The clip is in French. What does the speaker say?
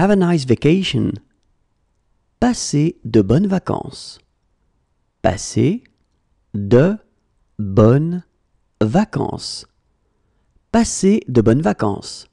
Have a nice vacation. Passez de bonnes vacances. Passez de bonnes vacances. Passez de bonnes vacances.